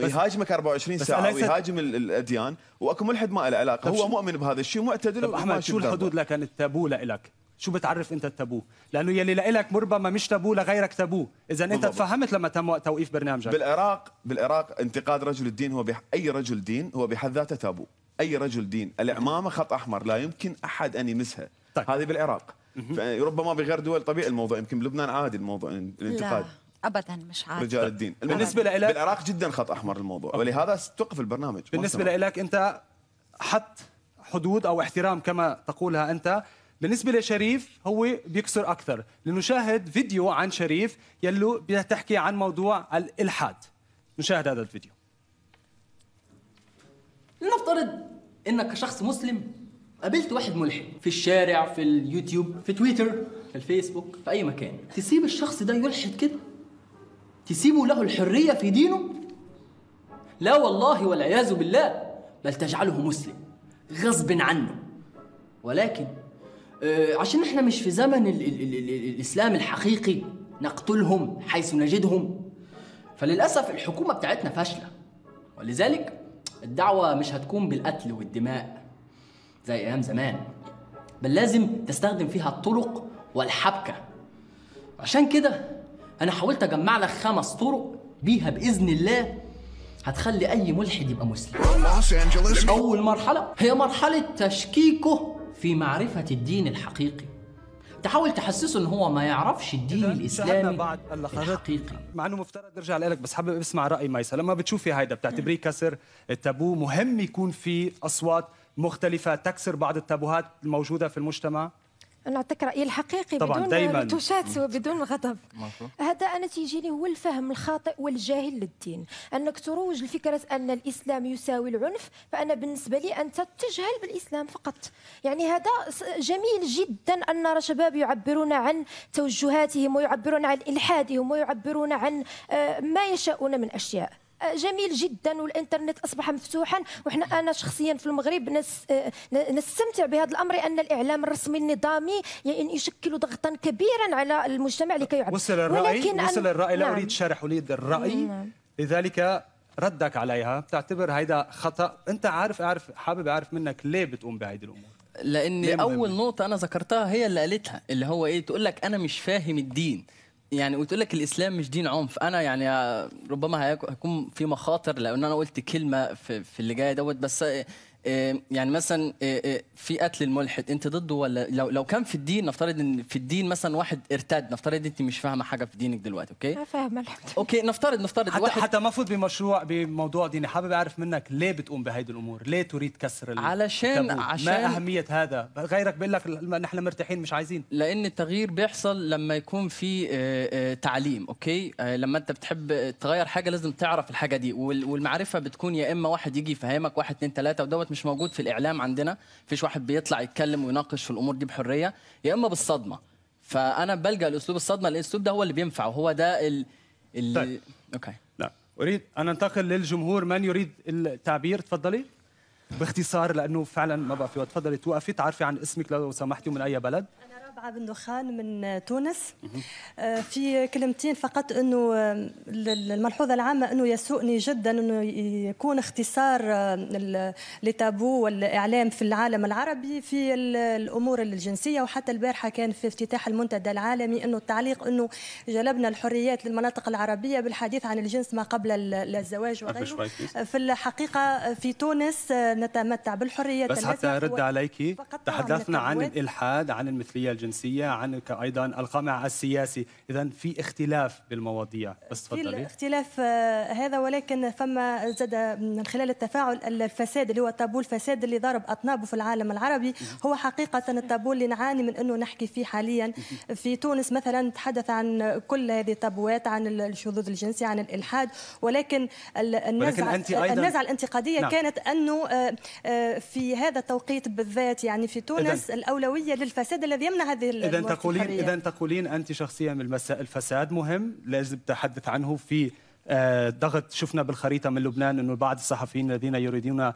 يهاجمك 24 ساعه ويهاجم الاديان واكو ملحد ما له علاقه هو مؤمن بهذا الشيء معتدل احمد شو الحدود لك كانت تابوله لك شو بتعرف انت التابوه لانه يلي لإلك مربما مش تابوه لغيرك تابوه اذا انت تفهمت لما تم توقيف برنامجك بالعراق بالعراق انتقاد رجل الدين هو بح... اي رجل دين هو بحد ذاته تابوه اي رجل دين العمامه خط احمر لا يمكن احد ان يمسها طيب. هذه بالعراق ربما بغير دول طبيعي الموضوع يمكن بلبنان عادي الموضوع الانتقاد لا. ابدا مش عارف رجال الدين بالنسبه لك بالعراق جدا خط احمر الموضوع أوكي. ولهذا توقف البرنامج بالنسبه لك انت حط حدود او احترام كما تقولها انت بالنسبه لشريف هو بيكسر اكثر لنشاهد فيديو عن شريف يلو بتحكي عن موضوع الالحاد نشاهد هذا الفيديو لنفترض انك شخص مسلم قابلت واحد ملحد في الشارع في اليوتيوب في تويتر في الفيسبوك في اي مكان تسيب الشخص ده يلحد كده تسيبه له الحريه في دينه لا والله والعياذ بالله بل تجعله مسلم غصب عنه ولكن آه، عشان احنا مش في زمن الـ الـ الـ الـ الاسلام الحقيقي نقتلهم حيث نجدهم فللاسف الحكومه بتاعتنا فاشله ولذلك الدعوه مش هتكون بالقتل والدماء زي ايام زمان بل لازم تستخدم فيها الطرق والحبكه عشان كده انا حاولت اجمع لك خمس طرق بيها باذن الله هتخلي اي ملحد يبقى مسلم اول مرحله هي مرحله تشكيكه في معرفة الدين الحقيقي تحاول تحسسه ان هو ما يعرفش الدين الاسلامي بعد الحقيقي مع انه مفترض ارجع لك بس حابب اسمع راي ميسا لما بتشوفي هيدا بتعتبريه كسر التابو مهم يكون في اصوات مختلفه تكسر بعض التابوهات الموجوده في المجتمع نعطيك رايي الحقيقي طبعاً بدون دايماً. وبدون غضب هذا انا تيجيني هو الفهم الخاطئ والجاهل للدين انك تروج لفكره ان الاسلام يساوي العنف فانا بالنسبه لي انت تجهل بالاسلام فقط يعني هذا جميل جدا ان نرى شباب يعبرون عن توجهاتهم ويعبرون عن الحادهم ويعبرون عن آه، ما يشاءون من اشياء آه، جميل جدا والانترنت اصبح مفتوحا وحنا انا شخصيا في المغرب آه، نستمتع بهذا الامر ان الاعلام الرسمي النظامي يعني يشكل ضغطا كبيرا على المجتمع لكي يعبر وصل الراي ولكن وصل الراي لا نعم. اريد شرح اريد الراي نعم. نعم. لذلك ردك عليها بتعتبر هيدا خطا انت عارف اعرف حابب اعرف منك ليه بتقوم بهذه الامور لان اول نقطه انا ذكرتها هي اللي قالتها اللي هو ايه تقول لك انا مش فاهم الدين يعني قلت لك الاسلام مش دين عنف انا يعني ربما هيكون في مخاطر لان انا قلت كلمه في, في اللي جاي دوت بس آه، يعني مثلا آه، آه، في قتل الملحد انت ضده ولا لو لو كان في الدين نفترض ان في الدين مثلا واحد ارتد نفترض انت مش فاهمه حاجه في دينك دلوقتي اوكي فاهمه الحمد لله اوكي نفترض نفترض حتى واحد حتى المفروض بمشروع بموضوع ديني حابب اعرف منك ليه بتقوم بهيدي الامور ليه تريد كسر علشان عشان ما اهميه هذا غيرك بيقول لك نحن مرتاحين مش عايزين لان التغيير بيحصل لما يكون في تعليم اوكي لما انت بتحب تغير حاجه لازم تعرف الحاجه دي والمعرفه بتكون يا اما واحد يجي يفهمك واحد اثنين ثلاثه ودوت مش موجود في الاعلام عندنا مفيش واحد بيطلع يتكلم ويناقش في الامور دي بحريه يا اما بالصدمه فانا بلجا لاسلوب الصدمه الاسلوب ده هو اللي بينفع وهو ده ال... اللي طيب. اوكي لا اريد ان انتقل للجمهور من يريد التعبير تفضلي باختصار لانه فعلا ما بقى في وقت تفضلي توقفي تعرفي عن اسمك لو سمحتي من اي بلد أنا ربعة بن دخان من آه، تونس آه، في كلمتين فقط انه آه، الملحوظه العامه انه يسوءني جدا انه يكون اختصار لتابو والاعلام في العالم العربي في الامور الجنسيه وحتى البارحه كان في افتتاح المنتدى العالمي انه التعليق انه جلبنا الحريات للمناطق العربيه بالحديث عن الجنس ما قبل الزواج وغيره في الحقيقه في تونس نتمتع بالحريات بس حتى ارد عليكي تحدثنا عن الالحاد عن المثليه الجنسيه الجنسيه عنك ايضا القمع السياسي اذا في اختلاف بالمواضيع بس تفضلي في اختلاف آه، هذا ولكن فما زاد من خلال التفاعل الفساد اللي هو تابو الفساد اللي ضرب اطنابه في العالم العربي هو حقيقه التابو اللي نعاني من انه نحكي فيه حاليا في تونس مثلا تحدث عن كل هذه التابوات عن الشذوذ الجنسي عن الالحاد ولكن النزعه أنت أيضاً النزعه الانتقاديه نعم. كانت انه آه، آه، في هذا التوقيت بالذات يعني في تونس الاولويه للفساد الذي يمنع هذه اذا تقولين اذا تقولين انت شخصيا الفساد مهم لازم تحدث عنه في آه، ضغط شفنا بالخريطة من لبنان أنه بعض الصحفيين الذين يريدون آه،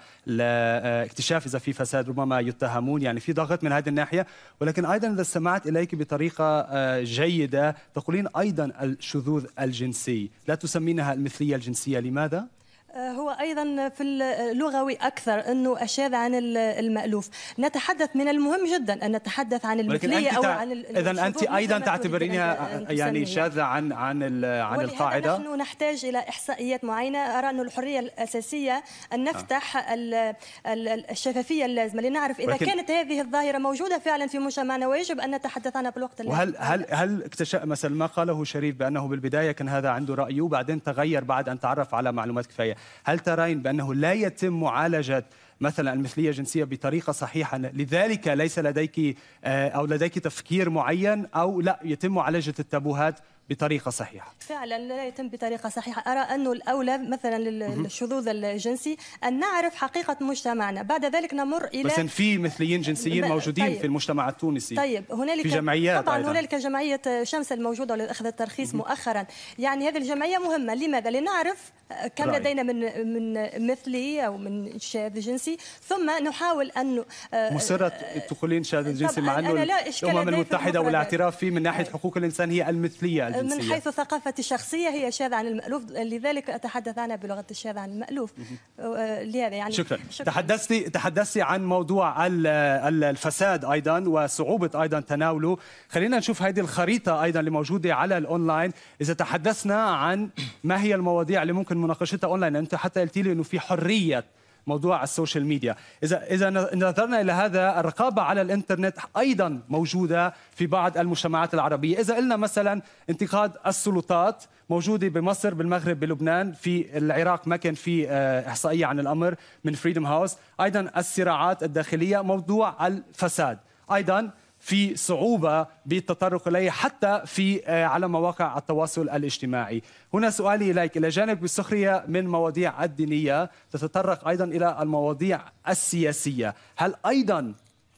اكتشاف إذا في فساد ربما يتهمون يعني في ضغط من هذه الناحية ولكن أيضا إذا استمعت إليك بطريقة آه، جيدة تقولين أيضا الشذوذ الجنسي لا تسمينها المثلية الجنسية لماذا؟ آه، هو ايضا في اللغوي اكثر انه اشاد عن المالوف نتحدث من المهم جدا ان نتحدث عن المثليه او عن اذا انت ايضا تعتبرينها يعني شاذه عن عن عن القاعده نحن نحتاج الى احصائيات معينه ارى انه الحريه الاساسيه ان نفتح آه. الشفافيه اللازمه لنعرف اذا كانت هذه الظاهره موجوده فعلا في مجتمعنا ويجب ان نتحدث عنها بالوقت وهل هل هل اكتشف مثلا ما قاله شريف بانه بالبدايه كان هذا عنده رايه وبعدين تغير بعد ان تعرف على معلومات كفايه هل ترين بأنه لا يتم معالجة مثلا المثلية الجنسية بطريقة صحيحة لذلك ليس لديك آه، أو لديك تفكير معين أو لا يتم معالجة التابوهات بطريقة صحيحة فعلا لا يتم بطريقة صحيحة أرى أنه الأولى مثلا للشذوذ الجنسي أن نعرف حقيقة مجتمعنا بعد ذلك نمر إلى مثلا في مثليين جنسيين موجودين طيب. في المجتمع التونسي طيب هنالك في جمعيات طبعا هنالك جمعية شمس الموجودة لأخذ الترخيص مؤخرا يعني هذه الجمعية مهمة لماذا؟ لنعرف كم رأي. لدينا من من مثلي أو من شاذ جنسي ثم نحاول أن آه، مصرة تقولين شاذ جنسي مع أنه الأمم المتحدة والاعتراف فيه من ناحية طيب. حقوق الإنسان هي المثلية الجنسية من حيث ثقافتي الشخصية هي شاذة عن المألوف لذلك أتحدث أنا بلغة الشاذة عن المألوف أه، أه، لهذا يعني شكرا, شكرا. تحدثتي تحدثتي عن موضوع الفساد أيضا وصعوبة أيضا تناوله خلينا نشوف هذه الخريطة أيضا اللي موجودة على الأونلاين إذا تحدثنا عن ما هي المواضيع اللي ممكن مناقشتها أونلاين أنت حتى قلت لي أنه في حرية موضوع السوشيال ميديا إذا, إذا نظرنا إلى هذا الرقابة على الإنترنت أيضا موجودة في بعض المجتمعات العربية إذا قلنا مثلا انتقاد السلطات موجودة بمصر بالمغرب بلبنان في العراق ما كان في آه، إحصائية عن الأمر من فريدم هاوس أيضا الصراعات الداخلية موضوع الفساد أيضا في صعوبة بالتطرق إليه حتى في آه، على مواقع التواصل الاجتماعي هنا سؤالي إليك إلى جانب السخرية من مواضيع الدينية تتطرق أيضا إلى المواضيع السياسية هل أيضا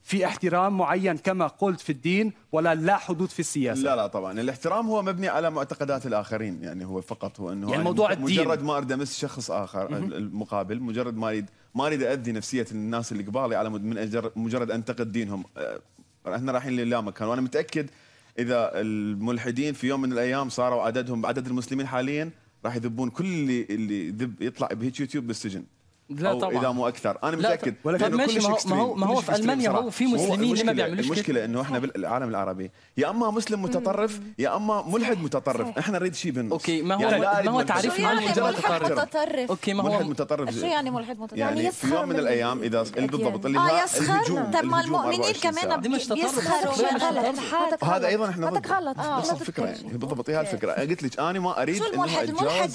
في احترام معين كما قلت في الدين ولا لا حدود في السياسه لا لا طبعا الاحترام هو مبني على معتقدات الاخرين يعني هو فقط هو انه يعني موضوع الدين مجرد ما اريد امس شخص اخر المقابل مجرد ما اريد ما اريد اذي نفسيه الناس اللي قبالي على من مجرد انتقد دينهم آه، احنا رايحين للا مكان وانا متاكد اذا الملحدين في يوم من الايام صاروا عددهم بعدد المسلمين حاليا راح يذبون كل اللي اللي يطلع بهيك يوتيوب بالسجن لا طبعا اذا مو اكثر انا متاكد ولكن ماشي ما هو ما هو, ما هو في المانيا هو في مسلمين اللي ما بيعملوش المشكله انه احنا بالعالم العربي يا اما مسلم متطرف يا اما ملحد متطرف احنا نريد شيء بالنص اوكي ما هو يعني ما هو تعريف يعني ملحد متطرف اوكي ما هو ملحد متطرف شو يعني ملحد متطرف يعني, يعني في يوم من الايام اذا بالضبط اللي اه يسخر طب ما المؤمنين كمان يسخروا هذا ايضا احنا غلط يعني بس الفكره يعني بالضبط هي الفكره قلت لك انا ما اريد شو الملحد الملحد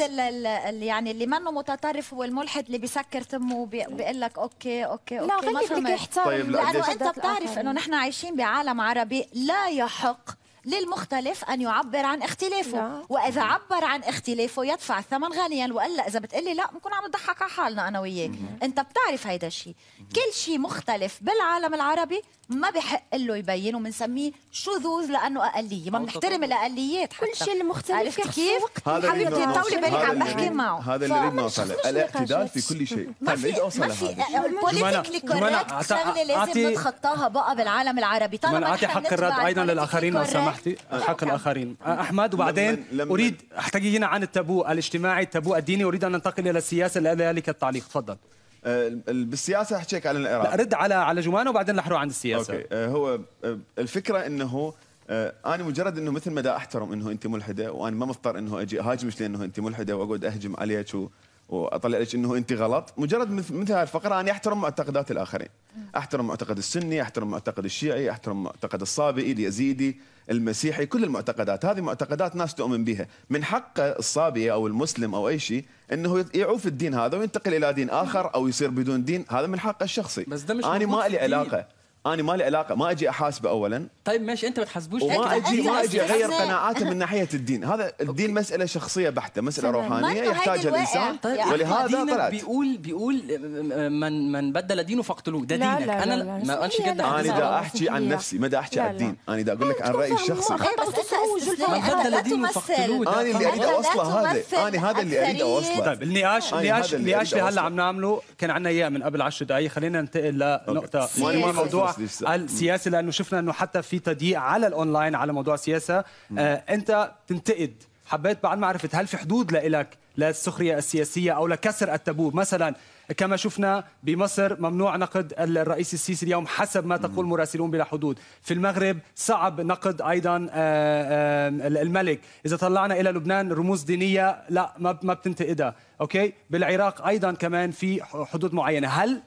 يعني اللي منه متطرف هو الملحد اللي بيسكر بيهتموا إيه. بيقول لك اوكي اوكي اوكي لا غير بدك يحترم طيب لانه طيب، انت بتعرف آه. انه نحن عايشين بعالم عربي لا يحق للمختلف أن يعبر عن اختلافه لا. وإذا عبر عن اختلافه يدفع الثمن غاليا وإلا إذا بتقلي لا بنكون عم نضحك على حالنا أنا وياك أنت بتعرف هيدا الشيء كل شيء مختلف بالعالم العربي ما بحق له يبين وبنسميه شذوذ لانه اقليه ما بنحترم الاقليات حتى. كل شيء المختلف عرفت كيف حبيبتي طولي بالك عم بحكي معه هذا اللي بدنا نوصله الاعتدال في كل شيء ما طيب، في ما في البوليتيكلي كوريكت شغله لازم نتخطاها بقى بالعالم العربي طالما اعطي حق الرد ايضا للاخرين لو سمحت براحتي حق الاخرين احمد وبعدين اريد هنا عن التابو الاجتماعي التابو الديني اريد ان انتقل الى السياسه لذلك التعليق تفضل بالسياسه احكيك عن العراق رد على على جمان وبعدين نحروا عن السياسه اوكي هو الفكره انه انا مجرد انه مثل ما دا احترم انه انت ملحده وانا ما مضطر انه اجي اهاجمك لانه انت ملحده واقعد اهجم عليك واطلع لك انه انت غلط مجرد مثل هذه الفقره انا احترم معتقدات الاخرين احترم معتقد السني احترم معتقد الشيعي احترم معتقد الصابئي اليزيدي المسيحي كل المعتقدات هذه معتقدات ناس تؤمن بها من حق الصابئي او المسلم او اي شيء انه يعوف الدين هذا وينتقل الى دين اخر او يصير بدون دين هذا من حقه الشخصي بس ده مش انا ما لي علاقه انا ما لي علاقه ما اجي احاسبه اولا طيب ماشي انت ما تحاسبوش وما اجي ما اجي اغير قناعاته من ناحيه الدين هذا الدين أوكي. مساله شخصيه بحته مساله روحانيه يحتاجها الانسان طيب ولهذا طلعت بيقول بيقول آه، آه، من من بدل دينه فاقتلوه ده دينك لا لا انا لا ما اقولش كده انا دا احكي عن نفسي ما دا احكي عن الدين انا دا اقول لك عن رايي الشخصي من بدل دينه فاقتلوه انا اللي اريد اوصله هذا انا هذا اللي اريد اوصله طيب النقاش النقاش النقاش اللي هلا عم نعمله كان عندنا اياه من قبل 10 دقائق خلينا ننتقل لنقطه موضوع السياسه لانه شفنا انه حتى في تضييق على الاونلاين على موضوع السياسه آه انت تنتقد حبيت بعد ما عرفت هل في حدود لإلك للسخريه السياسيه او لكسر التابو مثلا كما شفنا بمصر ممنوع نقد الرئيس السيسي اليوم حسب ما تقول مراسلون بلا حدود في المغرب صعب نقد أيضا آه، آه، الملك إذا طلعنا إلى لبنان رموز دينية لا ما بتنتقدها أوكي بالعراق أيضا كمان في حدود معينة هل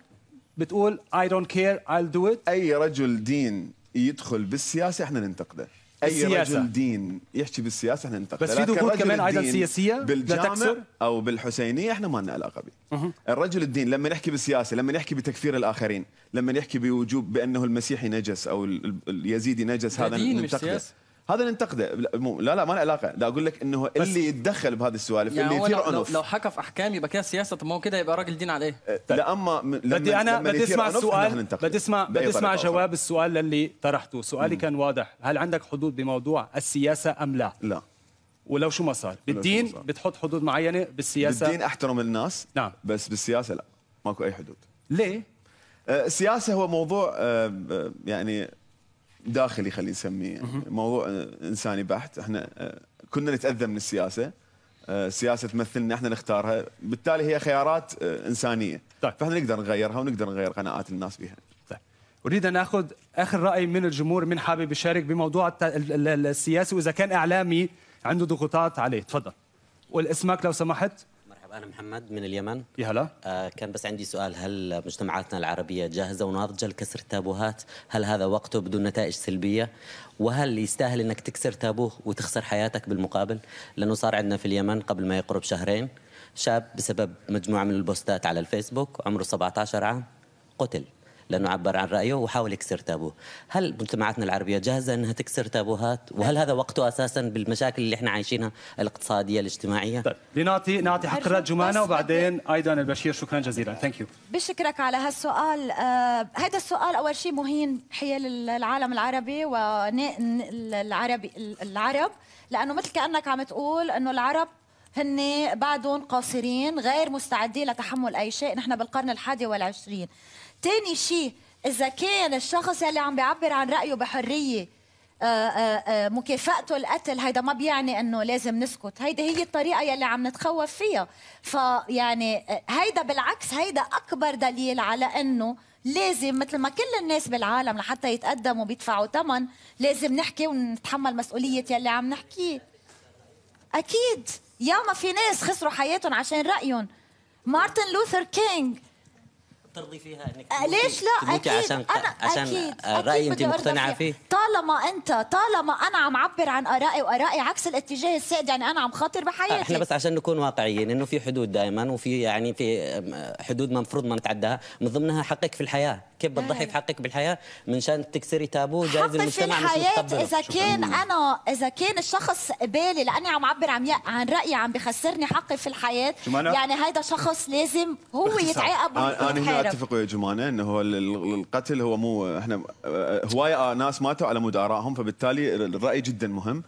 بتقول اي دونت كير ايل دو ات اي رجل دين يدخل بالسياسه احنا ننتقده اي السياسة. رجل دين يحكي بالسياسه احنا ننتقده بس في دخول كمان ايضا سياسيه بالجامع او بالحسينيه احنا ما لنا علاقه به الرجل الدين لما يحكي بالسياسه لما يحكي بتكفير الاخرين لما يحكي بوجوب بانه المسيحي نجس او اليزيدي نجس هذا ننتقده هذا ننتقده لا لا ما له علاقه دا اقول لك انه اللي يتدخل بهذه السوالف يعني اللي يثير عنف لو حكى في احكام يبقى كده سياسه طب ما هو كده يبقى راجل دين على ايه؟ طيب. لا اما بدي انا بدي اسمع السؤال بدي اسمع بدي اسمع جواب السؤال اللي طرحته سؤالي كان واضح هل عندك حدود بموضوع السياسه ام لا؟ لا ولو شو ما صار بالدين مصار. بتحط حدود معينه بالسياسه بالدين احترم الناس نعم بس بالسياسه لا ماكو اي حدود ليه؟ أه، السياسه هو موضوع أه، أه، يعني داخلي خلينا نسميه يعني موضوع انساني بحت احنا آه، كنا نتاذى من السياسه السياسه آه، تمثلنا احنا نختارها بالتالي هي خيارات آه، انسانيه طيب. فاحنا نقدر نغيرها ونقدر نغير قناعات الناس بها طيب. اريد ان اخذ اخر راي من الجمهور من حابب يشارك بموضوع السياسي واذا كان اعلامي عنده ضغوطات عليه تفضل والاسمك لو سمحت انا محمد من اليمن يا هلا آه كان بس عندي سؤال هل مجتمعاتنا العربيه جاهزه وناضجه لكسر التابوهات هل هذا وقته بدون نتائج سلبيه وهل يستاهل انك تكسر تابوه وتخسر حياتك بالمقابل لانه صار عندنا في اليمن قبل ما يقرب شهرين شاب بسبب مجموعه من البوستات على الفيسبوك عمره 17 عام قتل لأنه عبر عن رأيه وحاول يكسر تابوه هل مجتمعاتنا العربية جاهزة أنها تكسر تابوهات وهل هذا وقته أساسا بالمشاكل اللي احنا عايشينها الاقتصادية الاجتماعية طيب لنعطي نعطي حق الرد جمانة وبعدين أيضا البشير شكرا جزيلا ثانك يو بشكرك على هالسؤال آه هذا السؤال أول شيء مهين حيال العالم العربي والعربي العرب لأنه مثل كأنك عم تقول أنه العرب هن بعدهم قاصرين غير مستعدين لتحمل أي شيء نحن بالقرن الحادي والعشرين تاني شيء إذا كان الشخص يلي عم بيعبر عن رأيه بحرية آه، آه، آه، مكافأته القتل هيدا ما بيعني انه لازم نسكت هيدا هي الطريقه يلي عم نتخوف فيها فيعني هيدا بالعكس هيدا اكبر دليل على انه لازم مثل ما كل الناس بالعالم لحتى يتقدموا بيدفعوا ثمن لازم نحكي ونتحمل مسؤوليه يلي عم نحكيه اكيد يا ما في ناس خسروا حياتهم عشان رايهم مارتن لوثر كينج ترضي فيها انك آه، ليش لا اكيد عشان انا عشان آه، رايي انت مقتنعه فيه طالما انت طالما انا عم عبر عن ارائي وارائي عكس الاتجاه السائد يعني انا عم خاطر بحياتي آه، احنا بس عشان نكون واقعيين انه في حدود دائما وفي يعني في حدود مفروض ما نتعداها من ضمنها حقك في الحياه كيف بتضحي بحقك بالحياه من شان تكسري تابو جايز المجتمع مش متقبله اذا كان انا اذا كان الشخص بالي لاني عم عبر عن عن رايي عم بخسرني حقي في الحياه يعني هيدا شخص لازم هو يتعاقب انا اتفق ويا جمانه انه القتل هو مو احنا آه، هوايه آه، ناس ماتوا على مدارائهم فبالتالي الراي جدا مهم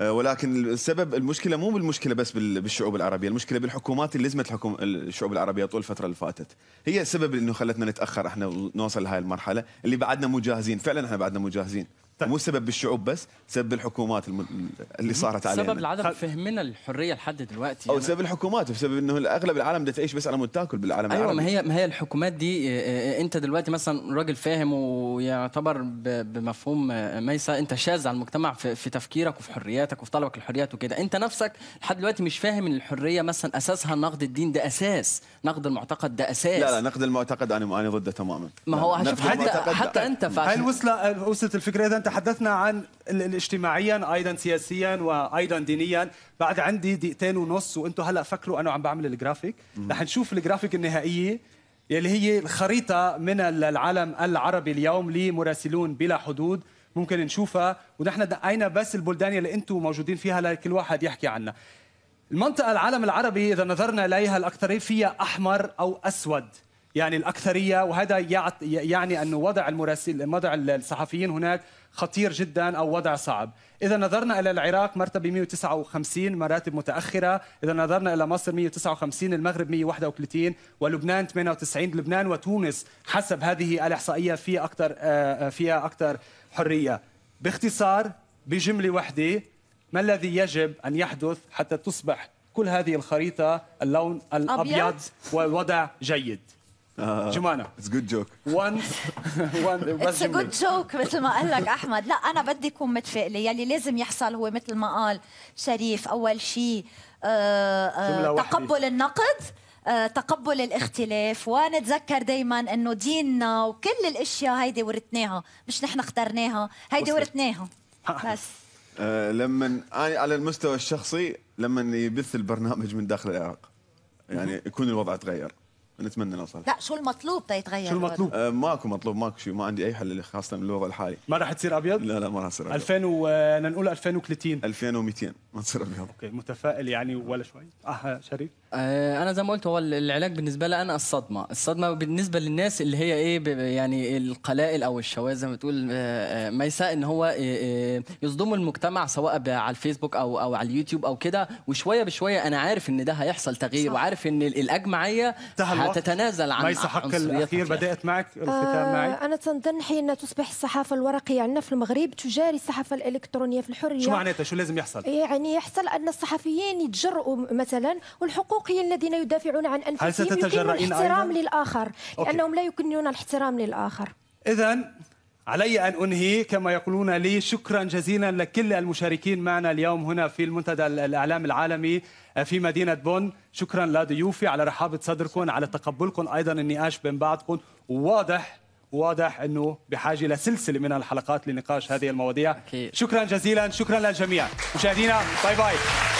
آه، ولكن السبب المشكله مو بالمشكله بس بالشعوب العربيه، المشكله بالحكومات اللي لزمت الحكوم الشعوب العربيه طول الفتره اللي فاتت. هي السبب اللي خلتنا نتاخر احنا نوصل لهي المرحله اللي بعدنا مو جاهزين، فعلا احنا بعدنا مو جاهزين. مو سبب بالشعوب بس سبب الحكومات الم... اللي صارت علينا سبب العدم خل... فهمنا الحريه لحد دلوقتي او يعني. سبب الحكومات بسبب انه اغلب العالم بدها تعيش بس على مود تاكل بالعالم ايوه العربي. ما هي ما هي الحكومات دي آه، آه، آه، انت دلوقتي مثلا راجل فاهم ويعتبر بمفهوم ميسا انت شاذ على المجتمع في, في تفكيرك وفي حرياتك وفي طلبك للحريات وكده انت نفسك لحد دلوقتي مش فاهم ان الحريه مثلا اساسها نقد الدين ده اساس نقد المعتقد ده اساس لا لا نقد المعتقد انا انا ضده تماما ما هو حتى حتى انت فعشان وصلت الفكره اذا انت تحدثنا عن اجتماعيا ايضا سياسيا وايضا دينيا بعد عندي دقيقتين ونص وانتم هلا فكروا انا عم بعمل الجرافيك رح نشوف الجرافيك النهائيه يلي هي الخريطه من العالم العربي اليوم لمراسلون بلا حدود ممكن نشوفها ونحن دقينا بس البلدان اللي انتم موجودين فيها لكل واحد يحكي عنها المنطقه العالم العربي اذا نظرنا اليها الاكثريه فيها احمر او اسود يعني الأكثرية وهذا يعني أن وضع المراسل وضع الصحفيين هناك خطير جدا أو وضع صعب إذا نظرنا إلى العراق مرتبة 159 مراتب متأخرة إذا نظرنا إلى مصر 159 المغرب 131 ولبنان 98 لبنان وتونس حسب هذه الإحصائية في أكثر آه، فيها أكثر حرية باختصار بجملة واحدة ما الذي يجب أن يحدث حتى تصبح كل هذه الخريطة اللون الأبيض ووضع جيد آه، جمانه اتس جود جوك وان اتس جود جوك مثل ما قال لك احمد لا انا بدي اكون متفائله يلي لازم يحصل هو مثل ما قال شريف اول شيء آه، آه، تقبل النقد تقبل الاختلاف ونتذكر دايما انه ديننا وكل الاشياء هيدي ورثناها مش نحن اخترناها هيدي ورثناها بس آه لما انا على المستوى الشخصي لما يبث البرنامج من داخل العراق يعني يكون الوضع تغير نتمنى نوصل لا شو المطلوب تيتغير شو المطلوب؟ آه ماكو مطلوب ماكو شيء ما عندي اي حل خاصه بالوضع الحالي ما راح تصير ابيض؟ لا لا ما راح تصير ابيض 2000 و... آه، نقول 2030 2200 منصور ابيض اوكي متفائل يعني ولا شوي اه شريف آه انا زي ما قلت هو العلاج بالنسبه لي انا الصدمه الصدمه بالنسبه للناس اللي هي ايه يعني القلائل او الشواذ زي ما تقول آه, آه، ميساء ان هو آه،, آه يصدموا المجتمع سواء على الفيسبوك او او على اليوتيوب او كده وشويه بشويه انا عارف ان ده هيحصل تغيير صح. وعارف ان الاجمعيه هتتنازل عن ميساء حق الاخير بدات معك الختام آه، معي انا تنحي ان تصبح الصحافه الورقيه عندنا في المغرب تجاري الصحافه الالكترونيه في الحريه شو معناتها شو لازم يحصل يعني يعني يحصل ان الصحفيين يتجرؤوا مثلا والحقوقيين الذين يدافعون عن انفسهم يمكنون الاحترام للاخر لانهم لا يكنون الاحترام للاخر اذا علي أن أنهي كما يقولون لي شكرا جزيلا لكل المشاركين معنا اليوم هنا في المنتدى الإعلام العالمي آه، في مدينة بون شكرا لضيوفي على رحابة صدركم على تقبلكم أيضا النقاش بين بعضكم واضح واضح انه بحاجه لسلسله من الحلقات لنقاش هذه المواضيع أكيد. شكرا جزيلا شكرا للجميع مشاهدينا باي باي